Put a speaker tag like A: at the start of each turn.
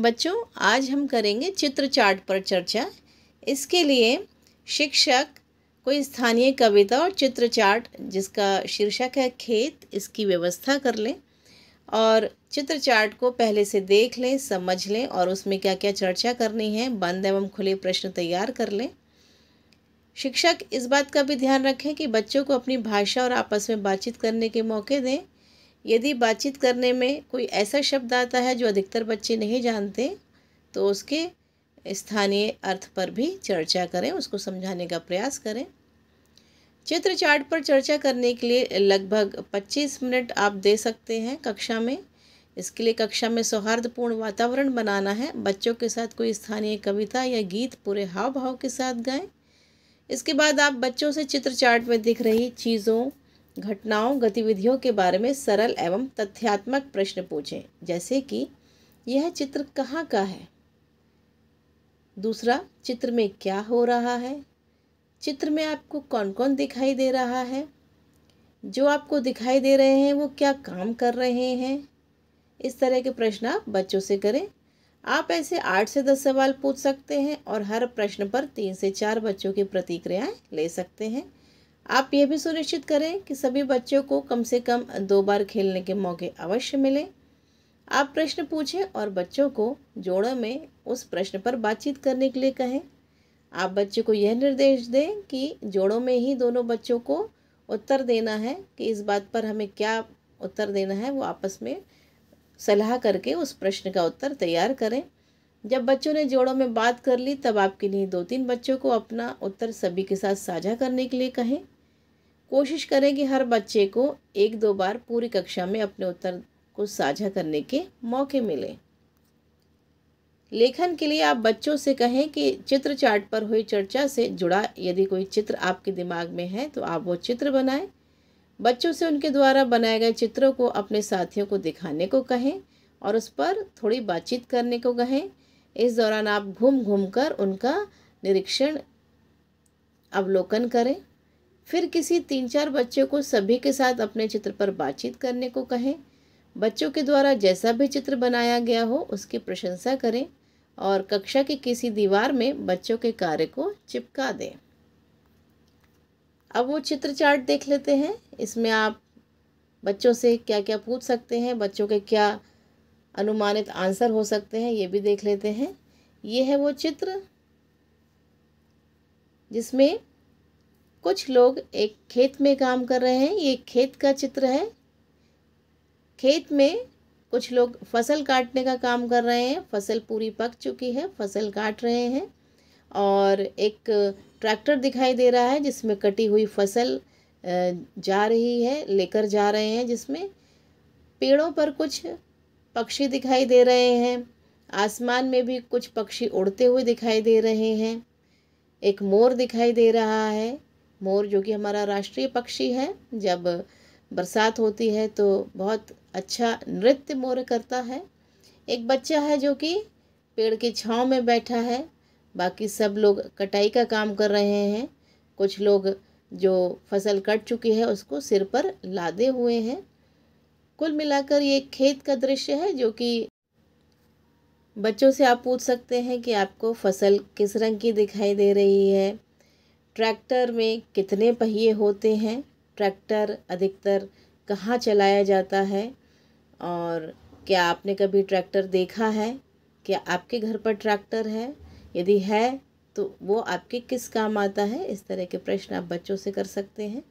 A: बच्चों आज हम करेंगे चित्र चार्ट पर चर्चा इसके लिए शिक्षक कोई स्थानीय कविता और चित्र चार्ट जिसका शीर्षक है खेत इसकी व्यवस्था कर लें और चित्र चार्ट को पहले से देख लें समझ लें और उसमें क्या क्या चर्चा करनी है बंद एवं खुले प्रश्न तैयार कर लें शिक्षक इस बात का भी ध्यान रखें कि बच्चों को अपनी भाषा और आपस में बातचीत करने के मौके दें यदि बातचीत करने में कोई ऐसा शब्द आता है जो अधिकतर बच्चे नहीं जानते तो उसके स्थानीय अर्थ पर भी चर्चा करें उसको समझाने का प्रयास करें चित्र चार्ट पर चर्चा करने के लिए लगभग 25 मिनट आप दे सकते हैं कक्षा में इसके लिए कक्षा में सौहार्दपूर्ण वातावरण बनाना है बच्चों के साथ कोई स्थानीय कविता या गीत पूरे हाव भाव के साथ गाएं इसके बाद आप बच्चों से चित्र चार्ट में दिख रही चीज़ों घटनाओं गतिविधियों के बारे में सरल एवं तथ्यात्मक प्रश्न पूछें जैसे कि यह चित्र कहाँ का है दूसरा चित्र में क्या हो रहा है चित्र में आपको कौन कौन दिखाई दे रहा है जो आपको दिखाई दे रहे हैं वो क्या काम कर रहे हैं इस तरह के प्रश्न आप बच्चों से करें आप ऐसे आठ से दस सवाल पूछ सकते हैं और हर प्रश्न पर तीन से चार बच्चों की प्रतिक्रियाएं ले सकते हैं आप ये भी सुनिश्चित करें कि सभी बच्चों को कम से कम दो बार खेलने के मौके अवश्य मिलें आप प्रश्न पूछें और बच्चों को जोड़ों में उस प्रश्न पर बातचीत करने के लिए कहें आप बच्चे को यह निर्देश दें कि जोड़ों में ही दोनों बच्चों को उत्तर देना है कि इस बात पर हमें क्या उत्तर देना है वो आपस में सलाह करके उस प्रश्न का उत्तर तैयार करें जब बच्चों ने जोड़ों में बात कर ली तब आपके लिए दो तीन बच्चों को अपना उत्तर सभी के साथ साझा करने के लिए कहें कोशिश करें कि हर बच्चे को एक दो बार पूरी कक्षा में अपने उत्तर को साझा करने के मौके मिले लेखन के लिए आप बच्चों से कहें कि चित्र चार्ट पर हुई चर्चा से जुड़ा यदि कोई चित्र आपके दिमाग में है तो आप वो चित्र बनाएं बच्चों से उनके द्वारा बनाए गए चित्रों को अपने साथियों को दिखाने को कहें और उस पर थोड़ी बातचीत करने को कहें इस दौरान आप घूम घूम कर उनका निरीक्षण अवलोकन करें फिर किसी तीन चार बच्चों को सभी के साथ अपने चित्र पर बातचीत करने को कहें बच्चों के द्वारा जैसा भी चित्र बनाया गया हो उसकी प्रशंसा करें और कक्षा की किसी दीवार में बच्चों के कार्य को चिपका दें अब वो चित्र चार्ट देख लेते हैं इसमें आप बच्चों से क्या क्या पूछ सकते हैं बच्चों के क्या अनुमानित आंसर हो सकते हैं ये भी देख लेते हैं ये है वो चित्र जिसमें कुछ लोग एक खेत में काम कर रहे हैं ये खेत का चित्र है खेत में कुछ लोग फसल काटने का काम कर रहे हैं फसल पूरी पक चुकी है फसल काट रहे हैं और एक ट्रैक्टर दिखाई दे रहा है जिसमें कटी हुई फसल जा रही है लेकर जा रहे हैं जिसमें पेड़ों पर कुछ पक्षी दिखाई दे रहे हैं आसमान में भी कुछ पक्षी उड़ते हुए दिखाई दे रहे हैं एक मोर दिखाई दे रहा है मोर जो कि हमारा राष्ट्रीय पक्षी है जब बरसात होती है तो बहुत अच्छा नृत्य मोर करता है एक बच्चा है जो कि पेड़ के छाँव में बैठा है बाकी सब लोग कटाई का काम कर रहे हैं कुछ लोग जो फसल कट चुकी है उसको सिर पर लादे हुए हैं कुल मिलाकर ये खेत का दृश्य है जो कि बच्चों से आप पूछ सकते हैं कि आपको फसल किस रंग की दिखाई दे रही है ट्रैक्टर में कितने पहिए होते हैं ट्रैक्टर अधिकतर कहाँ चलाया जाता है और क्या आपने कभी ट्रैक्टर देखा है क्या आपके घर पर ट्रैक्टर है यदि है तो वो आपके किस काम आता है इस तरह के प्रश्न आप बच्चों से कर सकते हैं